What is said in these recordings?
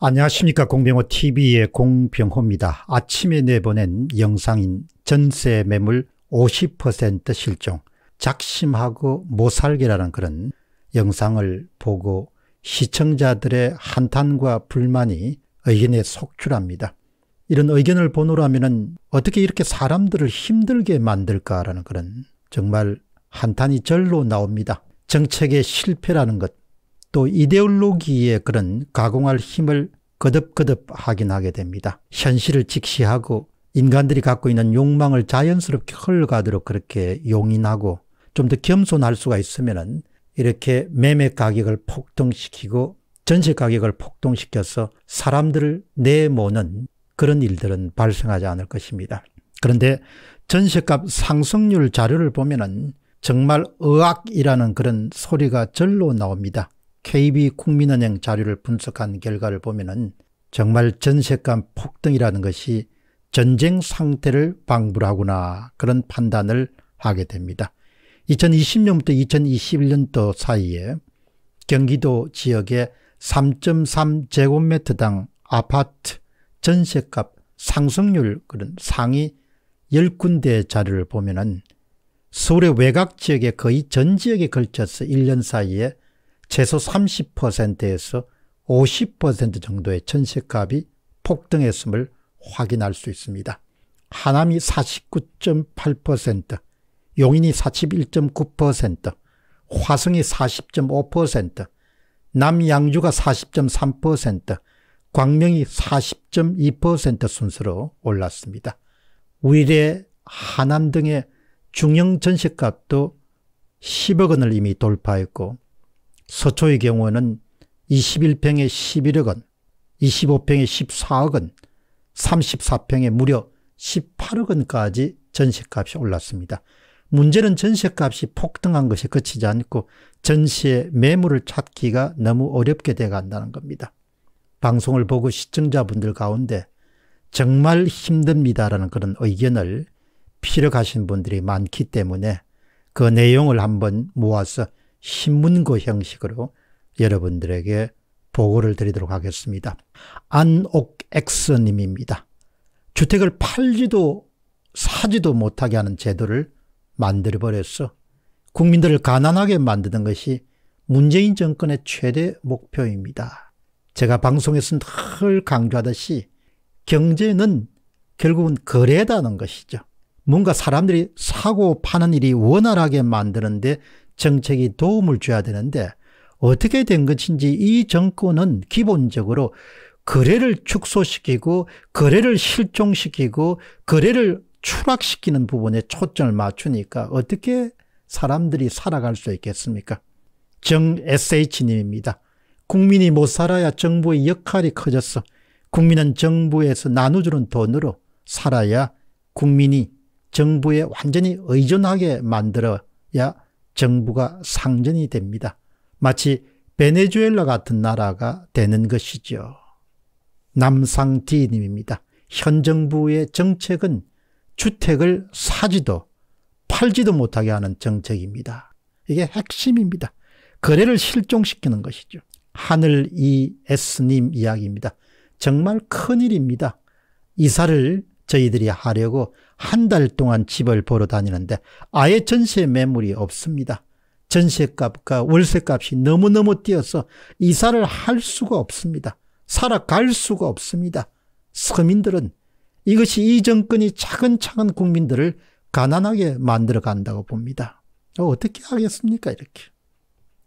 안녕하십니까 공병호 tv의 공병호입니다. 아침에 내보낸 영상인 전세 매물 50% 실종 작심하고 못살기라는 그런 영상을 보고 시청자들의 한탄과 불만이 의견에 속출합니다. 이런 의견을 보노라면 어떻게 이렇게 사람들을 힘들게 만들까라는 그런 정말 한탄이 절로 나옵니다. 정책의 실패라는 것 또이데올로기에 그런 가공할 힘을 거듭거듭 확인하게 됩니다. 현실을 직시하고 인간들이 갖고 있는 욕망을 자연스럽게 흘러가도록 그렇게 용인하고 좀 더 겸손할 수가 있으면은 이렇게 매매 가격을 폭등시키고 전세 가격을 폭등시켜서 사람들을 내모는 그런 일들은 발생하지 않을 것입니다. 그런데 전세값 상승률 자료를 보면은 정말 의악이라는 그런 소리가 절로 나옵니다. KB 국민은행 자료를 분석한 결과를 보면 정말 전세값 폭등이라는 것이 전쟁 상태를 방불하구나 그런 판단을 하게 됩니다. 2020년부터 2021년도 사이에 경기도 지역의 3.3제곱미터당 아파트 전세값 상승률 그런 상위 10군데 자료를 보면은 서울의 외곽 지역의 거의 전 지역에 걸쳐서 1년 사이에 최소 30%에서 50% 정도의 전셋값이 폭등했음을 확인할 수 있습니다. 하남이 49.8%, 용인이 41.9%, 화성이 40.5%, 남양주가 40.3%, 광명이 40.2% 순서로 올랐습니다. 위례, 하남 등의 중형 전셋값도 10억 원을 이미 돌파했고 서초의 경우에는 21평에 11억 원, 25평에 14억 원, 34평에 무려 18억 원까지 전셋값이 올랐습니다. 문제는 전셋값이 폭등한 것이 그치지 않고 전시의 매물을 찾기가 너무 어렵게 돼간다는 겁니다. 방송을 보고 시청자분들 가운데 정말 힘듭니다라는 그런 의견을 필요하신 분들이 많기 때문에 그 내용을 한번 모아서 신문고 형식으로 여러분들에게 보고를 드리도록 하겠습니다. 안옥엑스님입니다. 주택을 팔지도 사지도 못하게 하는 제도를 만들어버렸어. 국민들을 가난하게 만드는 것이 문재인 정권의 최대 목표입니다. 제가 방송에서 늘 강조하듯이 경제는 결국은 거래다는 것이죠. 뭔가 사람들이 사고 파는 일이 원활하게 만드는데 정책이 도움을 줘야 되는데 어떻게 된 것인지 이 정권은 기본적으로 거래를 축소시키고 거래를 실종시키고 거래를 추락시키는 부분에 초점을 맞추니까 어떻게 사람들이 살아갈 수 있겠습니까? 정 SH님입니다. 국민이 못 살아야 정부의 역할이 커졌어. 국민은 정부에서 나눠주는 돈으로 살아야 국민이 정부에 완전히 의존하게 만들어야 정부가 상전이 됩니다. 마치 베네수엘라 같은 나라가 되는 것이죠. 남상디님입니다. 현 정부의 정책은 주택을 사지도 팔지도 못하게 하는 정책입니다. 이게 핵심입니다. 거래를 실종시키는 것이죠. 하늘 ES님 이야기입니다. 정말 큰일입니다. 이사를 저희들이 하려고 한 달 동안 집을 보러 다니는데 아예 전세 매물이 없습니다. 전세값과 월세값이 너무너무 뛰어서 이사를 할 수가 없습니다. 살아갈 수가 없습니다. 서민들은 이것이 이 정권이 차근차근 국민들을 가난하게 만들어 간다고 봅니다. 어, 어떻게 하겠습니까 이렇게.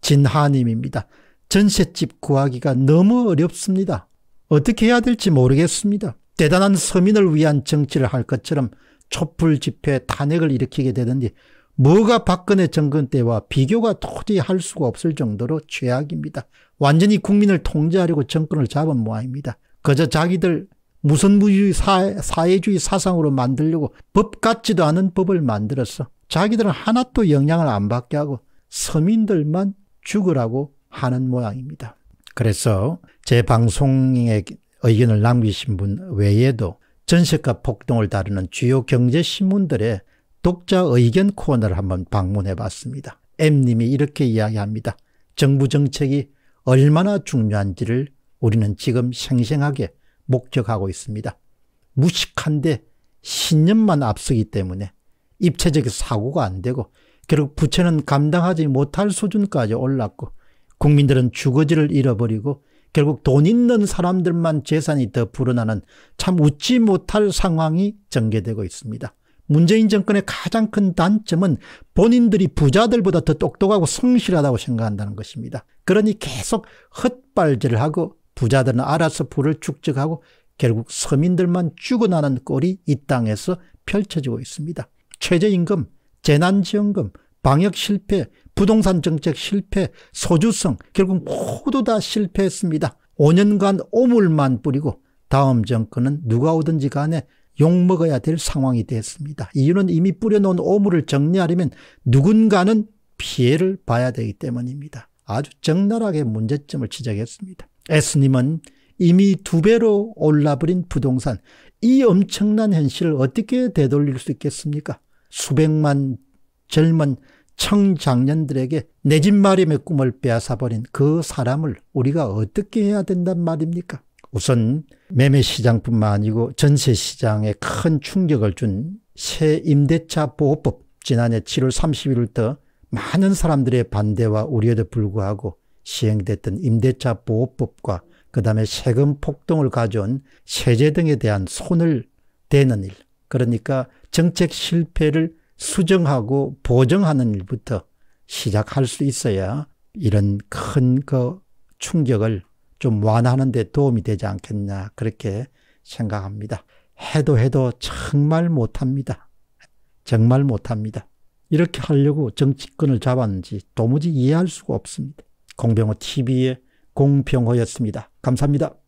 진하님입니다. 전셋집 구하기가 너무 어렵습니다. 어떻게 해야 될지 모르겠습니다. 대단한 서민을 위한 정치를 할 것처럼 촛불 집회 탄핵을 일으키게 되는데 뭐가 박근혜 정권 때와 비교가 도저히 할 수가 없을 정도로 최악입니다. 완전히 국민을 통제하려고 정권을 잡은 모양입니다. 그저 자기들 무선무주의 사회, 주의 사상으로 만들려고 법 같지도 않은 법을 만들어서 자기들은 하나도 영향을 안 받게 하고 서민들만 죽으라고 하는 모양입니다. 그래서 제 방송에 의견을 남기신 분 외에도 전세값폭동을 다루는 주요 경제신문들의 독자 의견 코너를 한번 방문해 봤습니다. M님이 이렇게 이야기합니다. 정부 정책이 얼마나 중요한지를 우리는 지금 생생하게 목격하고 있습니다. 무식한데 신념만 앞서기 때문에 입체적 사고가 안 되고 결국 부채는 감당하지 못할 수준까지 올랐고 국민들은 주거지를 잃어버리고 결국 돈 있는 사람들만 재산이 더 불어나는 참 웃지 못할 상황이 전개되고 있습니다. 문재인 정권의 가장 큰 단점은 본인들이 부자들보다 더 똑똑하고 성실하다고 생각한다는 것입니다. 그러니 계속 헛발질을 하고 부자들은 알아서 불을 축적하고 결국 서민들만 죽어나는 꼴이 이 땅에서 펼쳐지고 있습니다. 최저임금, 재난지원금, 방역 실패, 부동산 정책 실패, 소주성 결국 모두 다 실패했습니다. 5년간 오물만 뿌리고 다음 정권은 누가 오든지 간에 욕먹어야 될 상황이 됐습니다. 이유는 이미 뿌려놓은 오물을 정리하려면 누군가는 피해를 봐야 되기 때문입니다. 아주 적나라하게 문제점을 지적했습니다. 에스님은 이미 두 배로 올라버린 부동산, 이 엄청난 현실을 어떻게 되돌릴 수 있겠습니까? 수백만 젊은 청장년들에게 내 집 마련의 꿈을 빼앗아버린 그 사람을 우리가 어떻게 해야 된단 말입니까? 우선 매매 시장뿐만 아니고 전세 시장에 큰 충격을 준 새 임대차 보호법 지난해 7월 30일부터 많은 사람들의 반대와 우려도 불구하고 시행됐던 임대차 보호법과 그 다음에 세금 폭등을 가져온 세제 등에 대한 손을 대는 일 그러니까 정책 실패를 수정하고 보정하는 일부터 시작할 수 있어야 이런 큰 그 충격을 좀 완화하는 데 도움이 되지 않겠냐 그렇게 생각합니다. 해도 해도 정말 못합니다. 정말 못합니다. 이렇게 하려고 정치권을 잡았는지 도무지 이해할 수가 없습니다. 공병호 TV의 공병호였습니다. 감사합니다.